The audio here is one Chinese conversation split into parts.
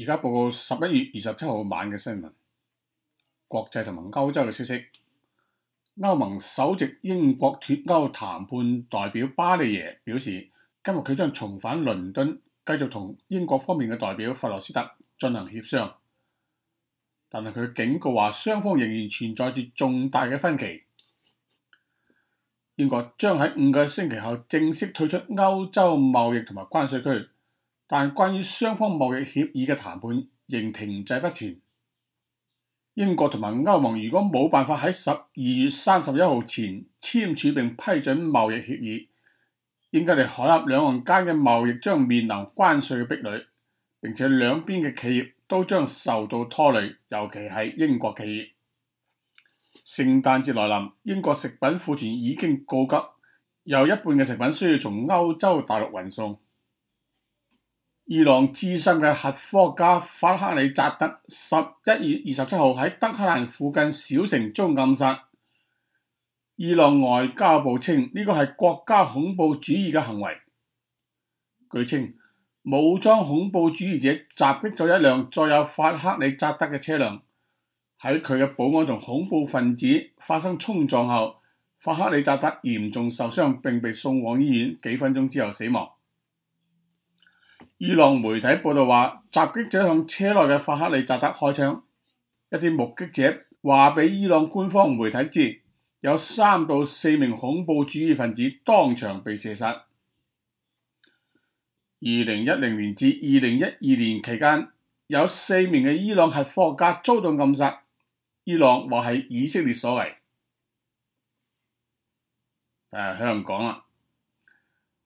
而家报告十一月二十七号晚嘅新闻，国际同埋欧洲嘅消息。欧盟首席英国脱欧谈判代表巴里耶表示，今日佢将重返伦敦，继续同英国方面嘅代表弗罗斯特进行协商。但系佢警告话，双方仍然存在住重大嘅分歧。英国将喺五个星期后正式退出欧洲贸易同埋关税区。但关關於雙方貿易協議嘅談判仍停滞不前。英國同埋歐盟如果冇辦法喺十二月三十一號前簽署並批准貿易協議，应该嚟海峡兩行間嘅貿易將面臨關税嘅逼慮，並且兩邊嘅企業都將受到拖累，尤其係英國企業。聖誕節來臨，英國食品庫存已經告急，有一半嘅食品需要從歐洲大陸運送。伊朗资深嘅核科学家法克里扎德十一月二十七号喺德克兰附近小城遭暗杀。伊朗外交部称呢个系国家恐怖主义嘅行为。据称，武装恐怖主义者袭击咗一辆载有法克里扎德嘅车辆，喺佢嘅保安同恐怖分子发生冲撞后，法克里扎德严重受伤并被送往医院，几分钟之后死亡。伊朗媒體報道話，襲擊者向車內嘅法克里扎德開槍。一啲目擊者話俾伊朗官方媒體知，有三到四名恐怖主義分子當場被射殺。二零一零年至二零一二年期間，有四名嘅伊朗核科学家遭到暗殺，伊朗話係以色列所為。系香港啦。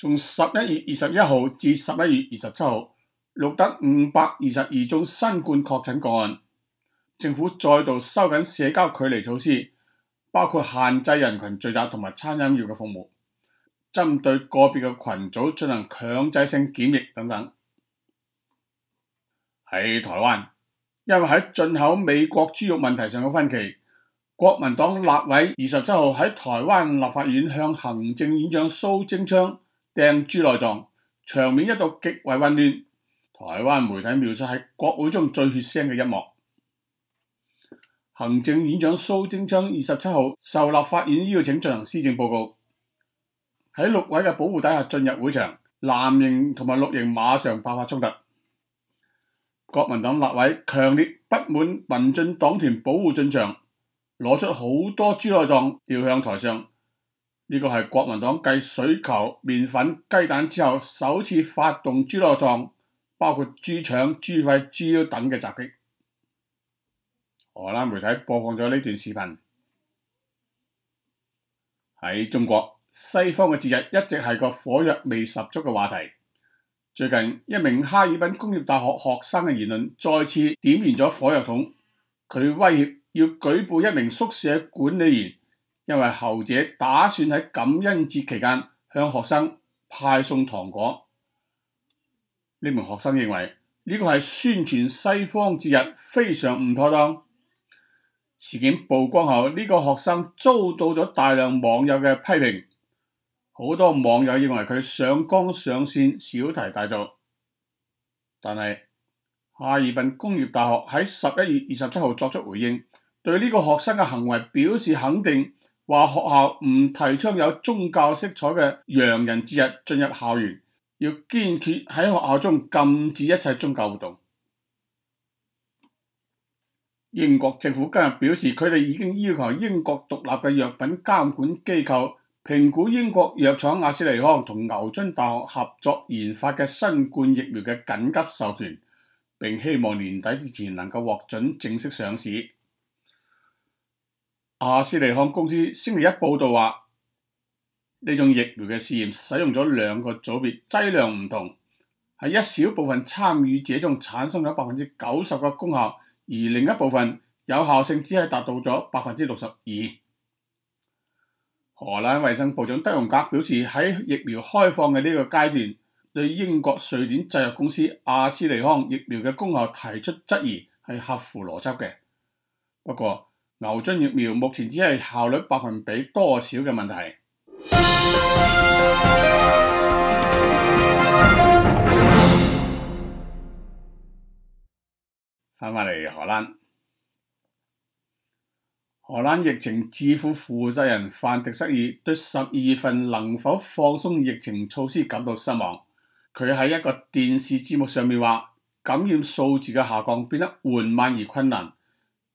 从十一月二十一号至十一月二十七号，录得五百二十二宗新冠确诊个案。政府再度收紧社交距离措施，包括限制人群聚集同埋餐饮业嘅服务，针对个别嘅群组进行强制性检疫等等。喺台湾，因为喺进口美国猪肉问题上嘅分歧，国民党立委二十七号喺台湾立法院向行政院长苏贞昌。掟猪内脏，场面一度极为混乱。台湾媒体描述系国会中最血腥嘅一幕。行政院长苏贞昌二十七号受立法院邀请进行施政报告，喺六位嘅保护底下进入会场，蓝营同埋绿营马上爆发冲突。国民党立委强烈不满民进党团保护进场，攞出好多猪内脏掉向台上。呢個係國民黨继水球、麵粉、雞蛋之後，首次發動豬肉撞，包括豬腸、豬肺、豬腰等嘅襲擊。荷兰媒體播放咗呢段視頻。喺中國，西方嘅節日一直係個火藥味十足嘅話題。最近，一名哈爾濱工業大學學生嘅言論再次點燃咗火藥桶。佢威脅要舉報一名宿舍管理員。因为后者打算喺感恩节期间向学生派送糖果，呢名学生认为呢个系宣传西方节日，非常唔妥当。事件曝光后，呢个学生遭到咗大量网友嘅批评，好多网友认为佢上纲上线、小题大做。但系哈尔滨工业大学喺十一月二十七号作出回应，对呢个学生嘅行为表示肯定。话学校唔提倡有宗教色彩嘅洋人节日进入校园，要坚决喺学校中禁止一切宗教活动。英国政府今日表示，佢哋已经要求英国独立嘅药品监管机构评估英国药厂阿斯利康同牛津大学合作研发嘅新冠疫苗嘅紧急授权，并希望年底之前能够获准正式上市。阿斯利康公司星期一报道话，呢种疫苗嘅试验使用咗两个组别，剂量唔同，喺一小部分参与者中产生咗百分之九十嘅功效，而另一部分有效性只系达到咗百分之六十二。荷兰卫生部长德容格表示，喺疫苗开放嘅呢个阶段，对英国瑞典制药公司阿斯利康疫苗嘅功效提出质疑系合乎逻辑嘅。不过，牛津疫苗目前只系效率百分比多少嘅问题。翻返嚟荷兰，荷兰疫情智库负责人范迪斯尔对十二月份能否放松疫情措施感到失望。佢喺一个电视节目上面话，感染数字嘅下降变得缓慢而困难。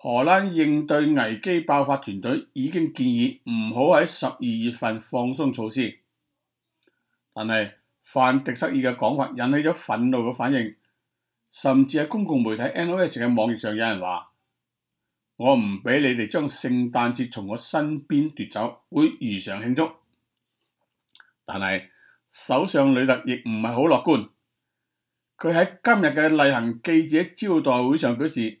荷兰应对危机爆发团队已经建议唔好喺十二月份放松措施，但系范迪塞尔嘅讲法引起咗愤怒嘅反应，甚至喺公共媒体 NOS 嘅网页上有人话：我唔俾你哋将圣诞节从我身边夺走，会如常庆祝。但系首相吕特亦唔系好乐观，佢喺今日嘅例行记者招待会上表示。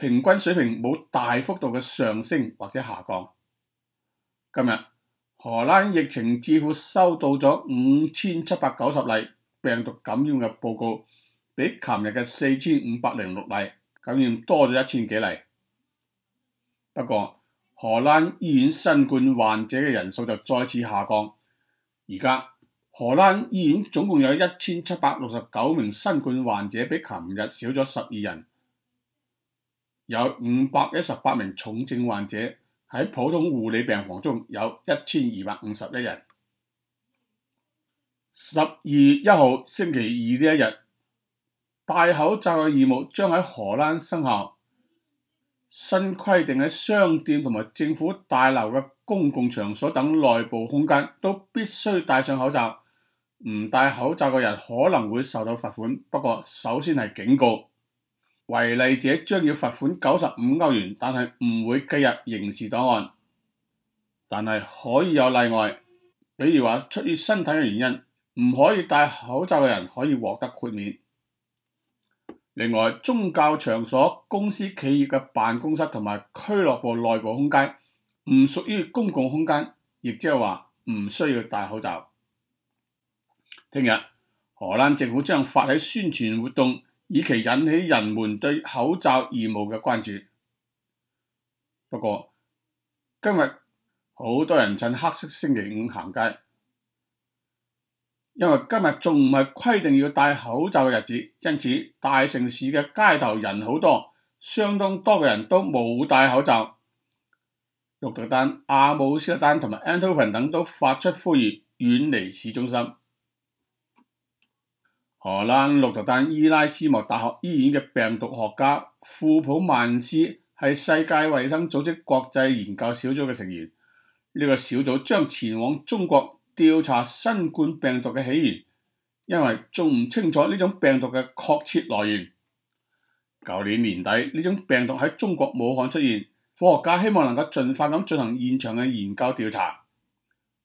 平均水平冇大幅度嘅上升或者下降。今日荷兰疫情至乎收到咗五千七百九十例病毒感染嘅报告，比琴日嘅四千五百零六例感染多咗一千几例。不过荷兰医院新冠患者嘅人数就再次下降，而家荷兰医院总共有一千七百六十九名新冠患者，比琴日少咗十二人。有五百一十八名重症患者喺普通护理病房中，有一千二百五十一人。十二月一号星期二呢一日，戴口罩嘅义务将喺荷兰生效。新规定喺商店同埋政府大楼嘅公共场所等内部空间都必须戴上口罩。唔戴口罩嘅人可能会受到罚款，不过首先系警告。违例者將要罰款九十五歐元，但係唔會記入刑事檔案。但係可以有例外，比如話出於身體嘅原因，唔可以戴口罩嘅人可以獲得豁免。另外，宗教場所、公司企業嘅辦公室同埋俱樂部內部空間唔屬於公共空間，亦即係話唔需要戴口罩。聽日荷蘭政府將發起宣傳活動。以其引起人們對口罩義務嘅關注。不過，今日好多人趁黑色星期五行街，因為今日仲唔係規定要戴口罩嘅日子，因此大城市嘅街頭人好多，相當多嘅人都冇戴口罩。鹿特丹、阿姆斯特丹同埋 Antoine 等都發出呼籲，遠離市中心。荷兰鹿特丹伊拉斯莫大学医院嘅病毒学家库普曼斯系世界卫生组织国际研究小组嘅成员。呢个小组将前往中国调查新冠病毒嘅起源，因为仲唔清楚呢种病毒嘅确切来源。旧年年底呢种病毒喺中国武汉出现，科学家希望能够尽快咁进行现场嘅研究调查。